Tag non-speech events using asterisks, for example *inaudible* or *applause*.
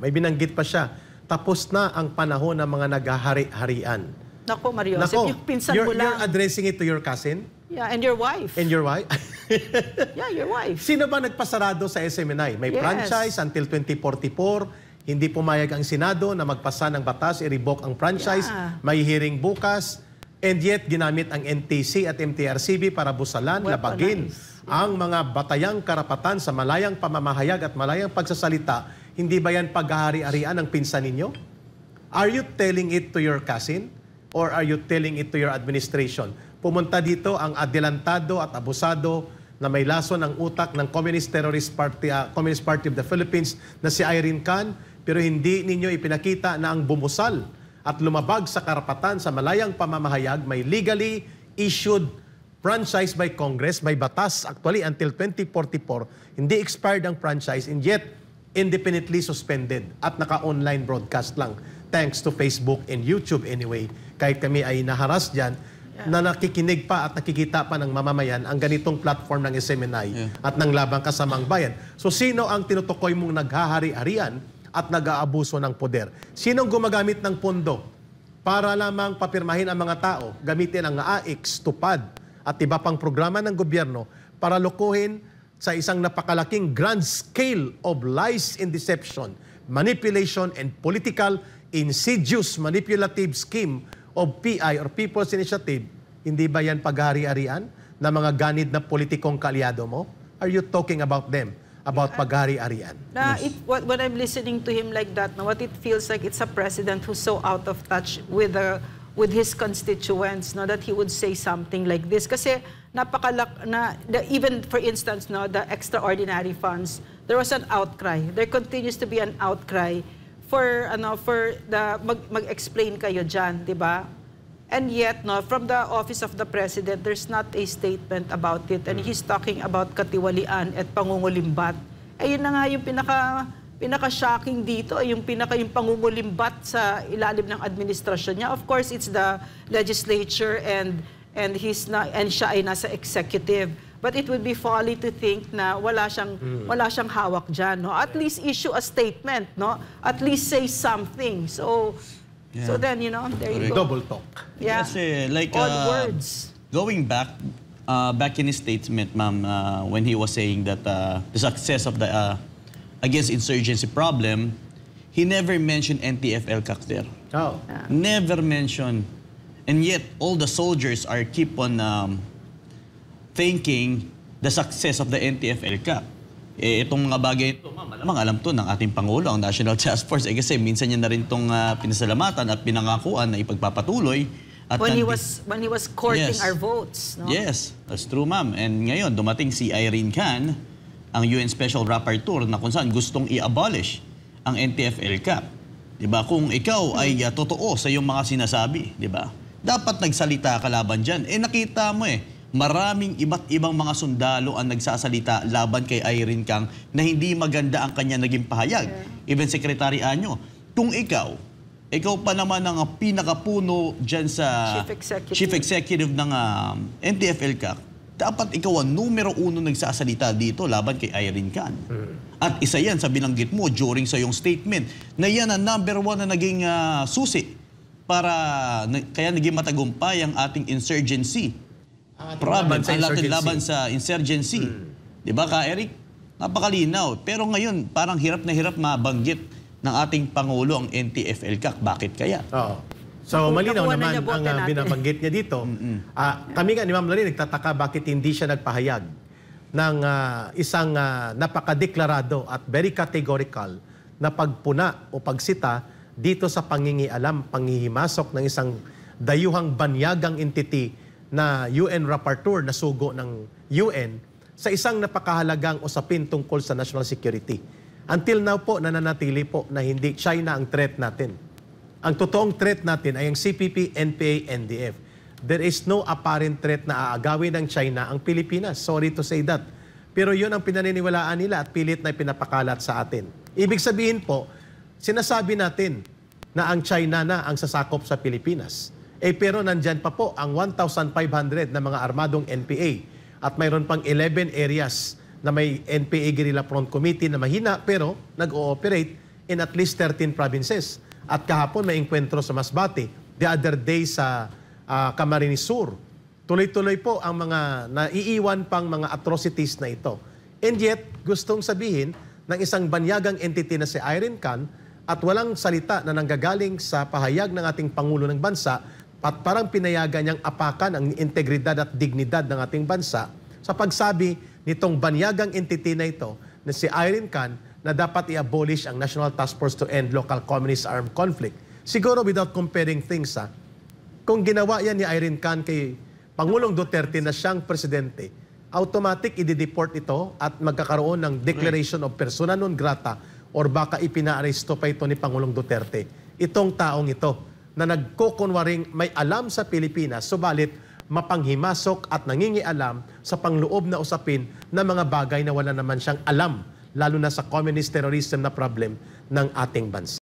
May binanggit pa siya. Tapos na ang panahon ng mga naghahari-harian. Nako, Mario, Nako, pinsan you're, mo lang. You're addressing it to your cousin? Yeah, and your wife. And your wife? *laughs* yeah, your wife. Sino ba nagpasarado sa SMNI? May yes. franchise until 2044. Hindi pumayag ang Senado na magpasa ng batas, i-revoke ang franchise. Yeah. May hearing bukas. And yet, ginamit ang NTC at MTRCB para busalan, Weaponize. labagin yeah. ang mga batayang karapatan sa malayang pamamahayag at malayang pagsasalita hindi ba yan pag paghahari-arian ng pinsan ninyo? Are you telling it to your cousin? Or are you telling it to your administration? Pumunta dito ang adelantado at abusado na may laso ng utak ng Communist Terrorist Party, uh, Communist Party of the Philippines na si Irene Khan, pero hindi ninyo ipinakita na ang bumusal at lumabag sa karapatan sa malayang pamamahayag may legally issued franchise by Congress, by batas actually until 2044, hindi expired ang franchise and yet independently suspended at naka-online broadcast lang thanks to Facebook and YouTube anyway. Kahit kami ay naharas dyan, na nakikinig pa at nakikita pa ng mamamayan ang ganitong platform ng SMNI yeah. at ng Labang Kasamang Bayan. So sino ang tinutukoy mong naghahari-arian at nag-aabuso ng poder? Sinong gumagamit ng pondo para lamang papirmahin ang mga tao, gamitin ang AIX, TUPAD at iba pang programa ng gobyerno para lokohin sa isang napakalaking grand scale of lies and deception, manipulation and political insidious manipulative scheme of PI or People's Initiative, hindi ba yan paghari-arian na mga ganid na politikong kalyado mo? Are you talking about them? About paghari-arian? Na, yes. it, what, when I'm listening to him like that, what it feels like, it's a president who's so out of touch with the with his constituents no that he would say something like this kasi napakalak na the, even for instance no the extraordinary funds there was an outcry there continues to be an outcry for ano for the mag, mag-explain kayo diyan di ba and yet no from the office of the president there's not a statement about it and he's talking about katiwalian at pangungulimbat ayun na nga yung pinaka pinaka-shocking dito ay yung pinaka yung pangungulimbat sa ilalim ng administrasyon niya. Of course, it's the legislature and and he's na and siya ay nasa executive. But it would be folly to think na wala siyang mm. wala siyang hawak diyan, no? At least issue a statement, no? At least say something. So yeah. so then, you know, there you go. Double talk. Yeah. Kasi eh, like All uh, words. Going back uh, back in his statement, ma'am, uh, when he was saying that uh, the success of the uh, against insurgency problem, he never mentioned NTFL Cacter. Oh. Ah. Never mentioned. And yet, all the soldiers are keep on um, thinking the success of the NTFL Cup. Eh, itong mga bagay ito, ma'am, alam, alam to ng ating Pangulo, ang National Task Force. Eh, kasi minsan niya na rin itong uh, ah, pinasalamatan at pinangakuan na ipagpapatuloy. At when, he was, when he was courting yes. our votes. No? Yes, that's true, ma'am. And ngayon, dumating si Irene Khan, ang UN Special Rapporteur na kung saan gustong i-abolish ang NTFL cap. 'Di ba? Kung ikaw ay uh, totoo sa iyong mga sinasabi, 'di ba? Dapat nagsalita ka laban diyan. Eh nakita mo eh, maraming iba't ibang mga sundalo ang nagsasalita laban kay Irene Kang na hindi maganda ang kanya naging pahayag. Even Secretary Anyo, kung ikaw, ikaw pa naman ang pinakapuno diyan sa Chief Executive, Chief Executive ng uh, ah, NTFL cap, dapat ikaw ang numero uno nagsasalita dito laban kay Irene Khan. Mm. At isa yan sa binanggit mo during sa iyong statement na yan ang number one na naging uh, susi para na, kaya naging matagumpay ang ating insurgency. Ang ating Problem, sa insurgency. Ang laban sa insurgency. Mm. Di ba ka, Eric? Napakalinaw. Pero ngayon, parang hirap na hirap mabanggit ng ating Pangulo ang NTFL-CAC. Bakit kaya? Oo. So malinaw naman na ang uh, binabanggit niya dito. *laughs* mm-hmm. uh, kami nga ni Ma'am Lali nagtataka bakit hindi siya nagpahayag ng uh, isang uh, napakadeklarado at very categorical na pagpuna o pagsita dito sa pangingialam, pangihimasok ng isang dayuhang banyagang entity na UN Rapporteur na sugo ng UN sa isang napakahalagang usapin tungkol sa national security. Until now po, nananatili po na hindi China ang threat natin. Ang totoong threat natin ay ang CPP, NPA, NDF. There is no apparent threat na aagawin ng China ang Pilipinas. Sorry to say that. Pero yun ang pinaniniwalaan nila at pilit na pinapakalat sa atin. Ibig sabihin po, sinasabi natin na ang China na ang sasakop sa Pilipinas. Eh pero nandyan pa po ang 1,500 na mga armadong NPA at mayroon pang 11 areas na may NPA Guerrilla Front Committee na mahina pero nag-ooperate in at least 13 provinces. At kahapon may engkwentro sa Masbate. The other day sa uh, Camarines Sur. Tuloy-tuloy po ang mga naiiwan pang mga atrocities na ito. And yet, gustong sabihin ng isang banyagang entity na si Irene Khan at walang salita na nanggagaling sa pahayag ng ating Pangulo ng Bansa at parang pinayagan niyang apakan ang integridad at dignidad ng ating bansa sa pagsabi nitong banyagang entity na ito na si Irene Khan na dapat i-abolish ang National Task Force to End Local Communist Armed Conflict. Siguro without comparing things ha, kung ginawa yan ni Irene Khan kay Pangulong Duterte na siyang presidente, automatic i-deport ito at magkakaroon ng declaration of persona non grata or baka ipinaaresto pa ito ni Pangulong Duterte. Itong taong ito na nagkukunwaring may alam sa Pilipinas, subalit mapanghimasok at nangingialam sa pangloob na usapin ng mga bagay na wala naman siyang alam, lalo na sa communist terrorism na problem ng ating bansa.